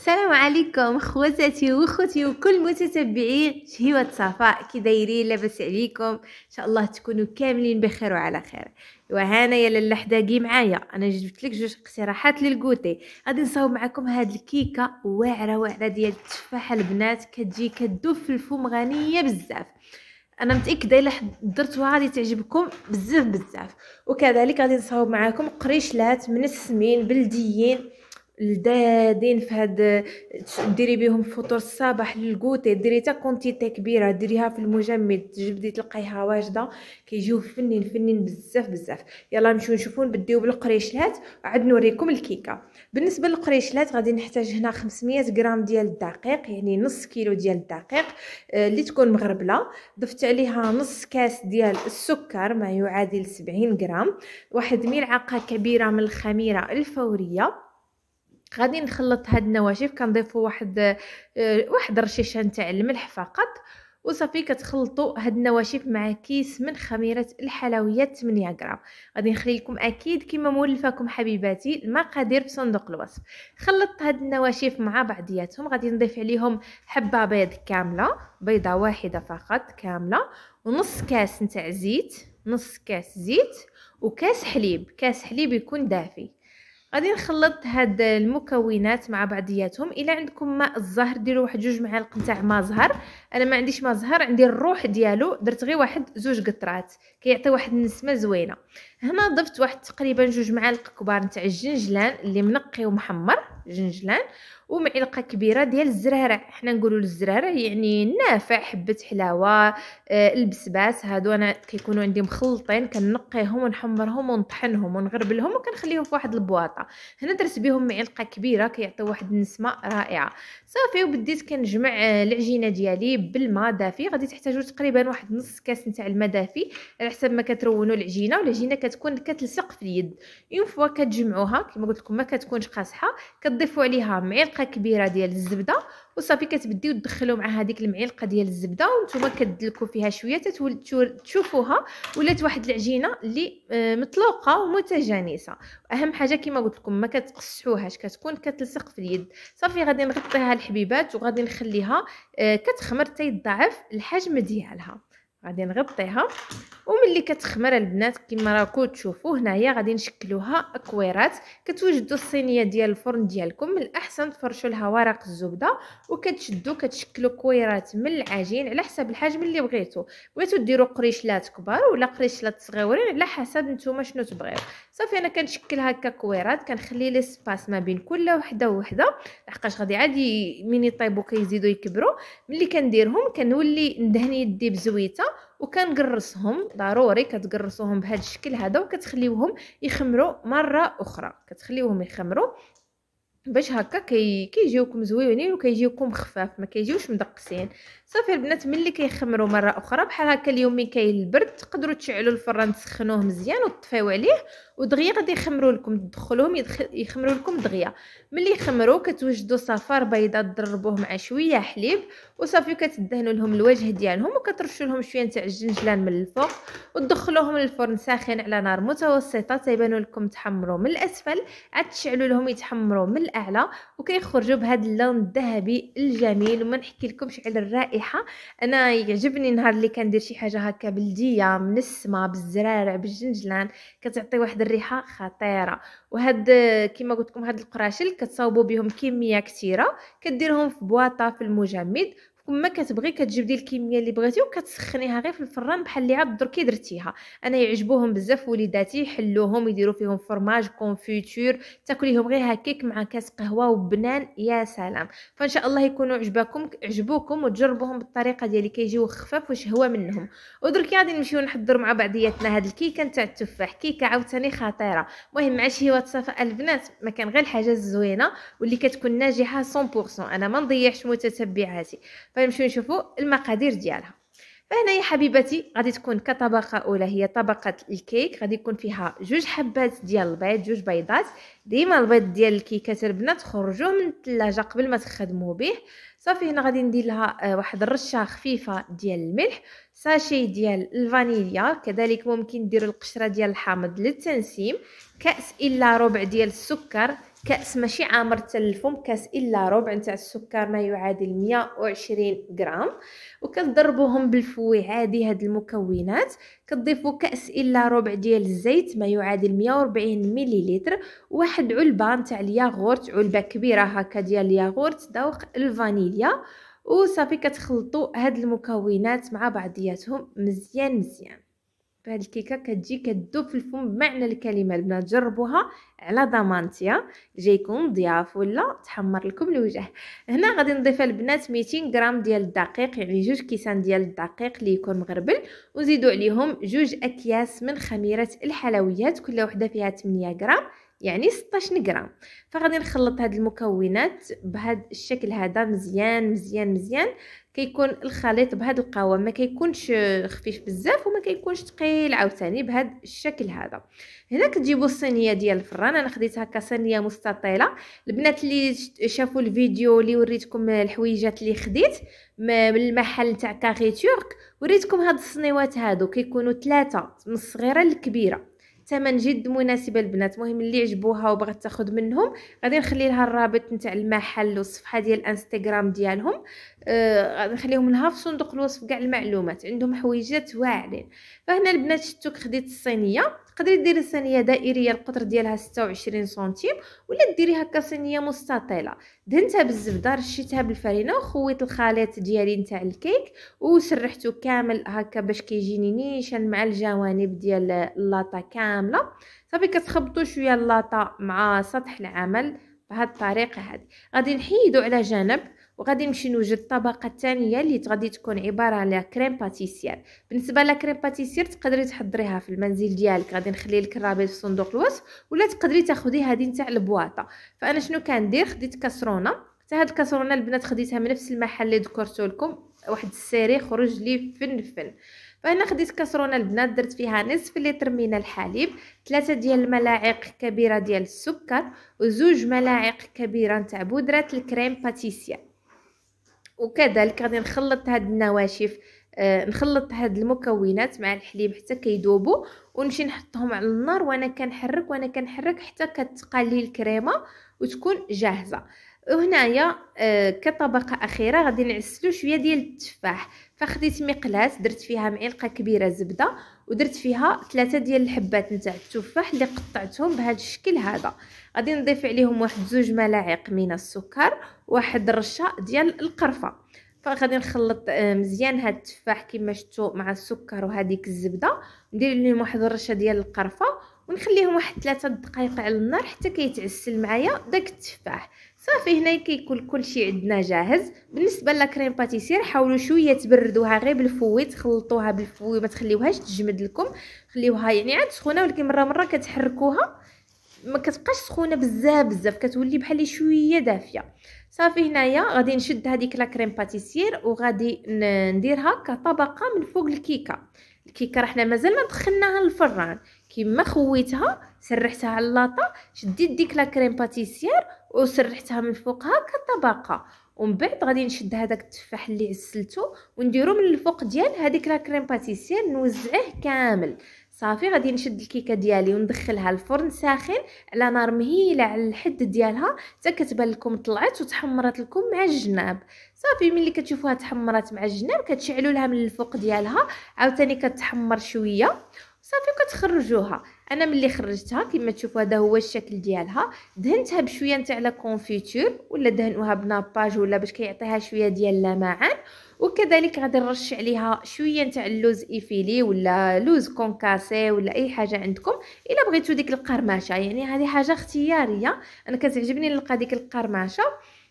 السلام عليكم خواتاتي وخوتي وكل متتبعين شهيوة صفاء كي دايرين لاباس عليكم ان شاء الله تكونوا كاملين بخير وعلى خير يا لاله كي معايا انا جبت لك جوج اقتراحات للكوتي غادي نصاوب معكم هاد الكيكه واعره واعره ديال التفاحه البنات كتجي كدوب في الفم غنيه بزاف انا متاكده الا درتوها غادي تعجبكم بزاف بزاف وكذلك غادي نصاوب معكم قريشلات منسمين بلديين لدادين في هاد ديري بهم فطور الصباح للكوتي ديري تا كونتيتي كبيره ديريها في المجمد تجبدي تلقايها واجده كيجيو فنين فنين بزاف بزاف يلا نمشيو نشوفو نبديو بالقريشلات عاد نوريكم الكيكه بالنسبه للقريشلات غادي نحتاج هنا 500 غرام ديال الدقيق يعني نص كيلو ديال الدقيق آه، اللي تكون مغربله ضفت عليها نص كاس ديال السكر ما يعادل 70 غرام واحد ملعقه كبيره من الخميره الفوريه غادي نخلط هاد النواشف كنضيفو واحد آه، واحد رشيشه نتاع الملح فقط وصافي كتخلطوا هاد النواشف مع كيس من خميره الحلويات 8 غرام غادي نخلي لكم اكيد كما مولفاكم حبيباتي المقادير في صندوق الوصف خلطت هاد النواشف مع بعضياتهم غادي نضيف عليهم حبه بيض كامله بيضه واحده فقط كامله ونص كاس نتاع زيت نص كاس زيت وكاس حليب كاس حليب يكون دافي غادي نخلط هاد المكونات مع بعضياتهم الا عندكم ماء الزهر ديروا واحد جوج معالق نتاع ماء زهر انا ما عنديش مظهر عندي الروح ديالو درت غير واحد زوج قطرات كيعطي واحد النسمه زوينه هنا ضفت واحد تقريبا جوج معالق كبار نتاع الجنجلان اللي منقي ومحمر جنجلان ومعلقه كبيره ديال الزرارع حنا نقولوا الزرارع يعني نافع حبه حلاوه آه البسباس هادو انا كيكونوا عندي مخلطين كنقيهم ونحمرهم ونطحنهم ونغربلهم وكنخليهم في واحد البواطه هنا درت بهم معلقه كبيره كيعطي واحد النسمه رائعه صافي وبديت كنجمع آه، العجينه ديالي الحليب بالماء دافي غادي تحتاجوا تقريبا واحد نص كاس نتاع الماء دافي على حسب ما كترونوا العجينه والعجينه كتكون كتلصق في اليد اون فوا كتجمعوها كما قلت لكم ما كتكونش قاصحه كتضيفوا عليها معلقه كبيره ديال الزبده وصافي كتبديو تدخلوا مع هذيك المعلقه ديال الزبده وانتم كدلكوا فيها شويه تشوفوها ولات واحد العجينه اللي آه، مطلوقه ومتجانسه اهم حاجه كما قلت لكم ما كتقصحوهاش كتكون كتلصق في اليد صافي غادي نغطيها الحبيبات وغادي نخليها آه، كتخمر حتى الحجم ديالها غادي نغطيها وملي كتخمر البنات كما راكو تشوفوا هنايا غادي نشكلوها اكويرات كتوجدوا الصينيه ديال الفرن ديالكم من الاحسن تفرشوا لها ورق الزبده وكتشدوا كتشكلوا كويرات من العجين على حسب الحجم اللي بغيتو بغيتو ديروا قريشلات كبار ولا قريشلات صغيورين على حسب نتوما شنو تبغيو صافي انا كنشكل هكا كويرات كنخلي لي سباس ما بين كل وحده وحده لحقاش غادي عادي مين يطيبوا كيزيدوا يكبروا ملي كنديرهم كنولي ندهن يدي بزويته وكنقرصهم ضروري كتقرصوهم بهذا الشكل هذا وكتخليوهم يخمروا مره اخرى كتخليوهم يخمروا باش هكا كي كيجيوكم زويونين وكيجيوكم خفاف ما كيجيوش مدقسين صافي البنات ملي كيخمروا مره اخرى بحال هكا اليوم ملي كاين البرد تقدروا تشعلوا الفران تسخنوه مزيان وتطفيو عليه ودغيا غادي يخمروا لكم تدخلوهم يخمروا لكم دغيا ملي يخمروا كتوجدوا صفار بيضاء تضربوه مع شويه حليب وصافي كتدهنوا لهم الوجه ديالهم وكترشوا لهم شويه نتاع الجنجلان من الفوق وتدخلوهم للفرن ساخن على نار متوسطه تيبانوا لكم تحمروا من الاسفل عاد تشعلوا لهم يتحمروا من الاعلى وكيخرجوا بهذا اللون الذهبي الجميل وما نحكي لكمش على الرائحه رائحه انا يعجبني نهار اللي كندير شي حاجه هكا بلديه من السماء بالزرارع بالجنجلان كتعطي واحد الريحه خطيره وهاد كما قلت لكم هاد القراشل كتصاوبوا بهم كميه كثيره كديرهم في بواطه في المجمد وما كتبغي كتجبدي الكميه اللي بغيتي وكتسخنيها غير في الفران بحال اللي عاد دركي درتيها انا يعجبوهم بزاف وليداتي يحلوهم يديروا فيهم فرماج كونفيتور تاكليهم غير هكيك مع كاس قهوه وبنان يا سلام فان شاء الله يكونوا عجبكم عجبوكم وتجربوهم بالطريقه ديالي كيجيو خفاف وشهوه منهم ودركي غادي نمشيو نحضر مع بعضياتنا هاد الكيكه نتاع التفاح كيكه عاوتاني خطيره المهم مع شي صفاء البنات ما كان غير الحاجه الزوينه واللي كتكون ناجحه 100% انا ما نضيعش متتبعاتي فنمشيو نشوفوا المقادير ديالها فهنا يا حبيبتي غادي تكون كطبقه اولى هي طبقه الكيك غادي يكون فيها جوج حبات ديال البيض جوج بيضات ديما البيض ديال الكيكات البنات خرجوه من الثلاجه قبل ما تخدموا به صافي هنا غادي ندير لها آه، واحد الرشه خفيفه ديال الملح ساشي ديال الفانيليا كذلك ممكن نديروا القشره ديال الحامض للتنسيم كاس الا ربع ديال السكر كأس ماشي عامر تلفم كأس إلا ربع نتاع السكر ما يعادل 120 غرام وكتضربوهم بالفوي عادي هاد المكونات كتضيفوا كأس إلا ربع ديال الزيت ما يعادل 140 مليلتر واحد علبة نتاع الياغورت علبة كبيرة هكا ديال الياغورت ذوق الفانيليا وصافي كتخلطوا هاد المكونات مع بعضياتهم مزيان مزيان فهاد الكيكه كتجي كتذوب في الفم بمعنى الكلمه البنات جربوها على ضمانتيا جايكم ضياف ولا تحمر لكم الوجه هنا غادي نضيف البنات 200 غرام ديال الدقيق يعني جوج كيسان ديال الدقيق اللي يكون مغربل وزيدوا عليهم جوج اكياس من خميره الحلويات كل وحده فيها 8 غرام يعني 16 غرام فغادي نخلط هاد المكونات بهاد الشكل هذا مزيان مزيان مزيان كيكون الخليط بهذا القوام ما كيكونش آه، خفيف بزاف وما كيكونش ثقيل عاوتاني بهذا الشكل هذا هنا كتجيبوا الصينيه ديال الفران انا خديت هكا صينيه مستطيله البنات اللي شافوا الفيديو اللي وريتكم آه، الحويجات اللي خديت من المحل تاع كاريتورك وريتكم هاد الصنيوات هادو كيكونوا ثلاثه من الصغيره للكبيره ثمن جد مناسبه البنات مهم اللي عجبوها وبغات تاخذ منهم غادي نخلي لها الرابط نتاع المحل والصفحه ديال الانستغرام ديالهم آه غادي نخليهم لها في صندوق الوصف كاع المعلومات عندهم حويجات واعرين فهنا البنات شتوك خديت الصينيه تقدري ديري صينيه دائريه القطر ديالها 26 سنتيم ولا ديري هكا صينيه مستطيله دهنتها بالزبده رشيتها بالفرينه وخويت الخليط ديالي نتاع الكيك وسرحته كامل هكا باش كيجيني نيشان مع الجوانب ديال اللاطا كامله صافي كتخبطوا شويه اللاطا مع سطح العمل بهاد الطريقه هذه غادي نحيدو على جنب وغادي نمشي نوجد الطبقه الثانيه اللي غادي تكون عباره على كريم باتيسير بالنسبه لكريم باتيسير تقدري تحضريها في المنزل ديالك غادي نخلي لك في صندوق الوصف ولا تقدري تاخدي هذه نتاع البواطه فانا شنو كندير خديت كسرونه حتى هاد الكسرونه البنات خديتها من نفس المحل اللي ذكرته لكم واحد السيري خرج لي فن فن فهنا خديت كسرونه البنات درت فيها نصف لتر من الحليب ثلاثة ديال الملاعق كبيره ديال السكر وزوج ملاعق كبيره تاع بودره الكريم باتيسير وكذلك غادي نخلط هاد النواشف آه نخلط هاد المكونات مع الحليب حتى كيذوبوا ونمشي نحطهم على النار وانا كنحرك وانا كنحرك حتى كتقلي الكريمه وتكون جاهزه وهنايا آه، كطبقه اخيره غادي نعسلو شويه ديال التفاح فخديت مقلاه درت فيها معلقه كبيره زبده ودرت فيها ثلاثه ديال الحبات نتاع التفاح اللي قطعتهم بهذا الشكل هذا غادي نضيف عليهم واحد زوج ملاعق من السكر واحد رشه ديال القرفه فغادي نخلط آه، مزيان هاد التفاح كما شفتوا مع السكر وهذيك الزبده ندير لهم واحد الرشه ديال القرفه ونخليهم واحد ثلاثة دقائق على النار حتى كيتعسل معايا داك التفاح صافي هنا كيكون كل عندنا جاهز بالنسبه لكريم باتيسير حاولوا شويه تبردوها غير بالفويت خلطوها بالفويت ما تخليوهاش تجمد لكم خليوها يعني عاد سخونه ولكن مره مره كتحركوها ما كتبقاش سخونه بزاف بزاف كتولي بحال شويه دافيه صافي هنايا غادي نشد هذيك لا كريم باتيسير وغادي نديرها كطبقه من فوق الكيكه الكيكه حنا مازال ما دخلناها للفران كيما خويتها سرحتها على اللاطه شديت ديك لا كريم باتيسيير وسرحتها من فوق هكا طبقه ومن بعد غادي نشد هذاك التفاح اللي عسلته ونديرو من الفوق ديال هذيك لا كريم باتيسيير نوزعه كامل صافي غادي نشد الكيكه ديالي وندخلها الفرن ساخن على نار مهيله على الحد ديالها حتى كتبان لكم طلعت وتحمرت لكم مع الجناب صافي ملي كتشوفوها تحمرت مع الجناب كتشعلوا لها من الفوق ديالها عاوتاني كتحمر شويه صافي وكتخرجوها انا ملي خرجتها كما تشوفوا هذا هو الشكل ديالها دهنتها بشويه نتاع لا كونفيتور ولا دهنوها بناباج ولا باش كيعطيها شويه ديال اللمعان وكذلك غادي نرش عليها شويه نتاع اللوز ايفيلي ولا لوز كونكاسي ولا اي حاجه عندكم الا بغيتو ديك القرمشه يعني هذه حاجه اختياريه انا كتعجبني نلقى ديك القرمشه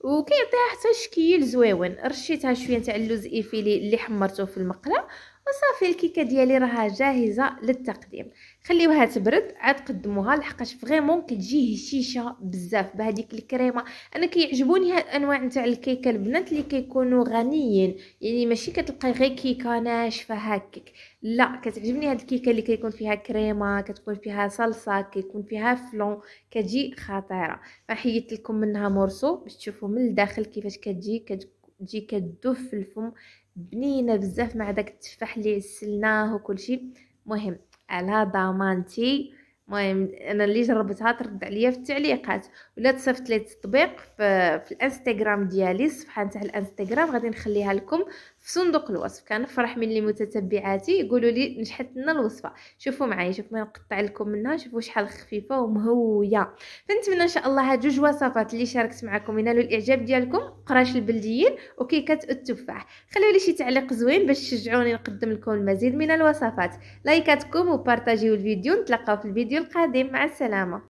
وكيعطيها حتى شكل زويون رشيتها شويه نتاع اللوز ايفيلي اللي حمرته في المقله وصافي الكيكه ديالي راها جاهزه للتقديم خليوها تبرد عاد قدموها لحقاش فريمون كتجي هشيشه بزاف بهذيك الكريمه انا كيعجبوني هاد الانواع نتاع الكيكه البنات اللي كيكونوا غنيين يعني ماشي كتلقاي غير كيكه ناشفه هكاك لا كتعجبني هاد الكيكه اللي كيكون فيها كريمه كتكون فيها صلصه كيكون فيها فلون كتجي خطيره فحيت لكم منها مرسو باش تشوفوا من الداخل كيفاش كتجي كتكون تجي كدف في الفم بنينه بزاف مع داك التفاح اللي عسلناه وكلشي مهم على ضمانتي المهم انا اللي جربتها ترد عليا في التعليقات ولا تصيفط لي التطبيق في, في الانستغرام ديالي الصفحه نتاع الانستغرام غادي نخليها لكم في صندوق الوصف كنفرح ملي متتبعاتي يقولوا لي نجحت لنا الوصفه شوفوا معايا شوف ما نقطع لكم منها شوفوا شحال خفيفه ومهويه فنتمنى ان شاء الله هاد جوج وصفات اللي شاركت معكم ينالوا الاعجاب ديالكم قراش البلديين وكيكات التفاح خليوا لي شي تعليق زوين باش تشجعوني نقدم لكم المزيد من الوصفات لايكاتكم وبارطاجيو الفيديو نتلاقاو في الفيديو القادم مع السلامه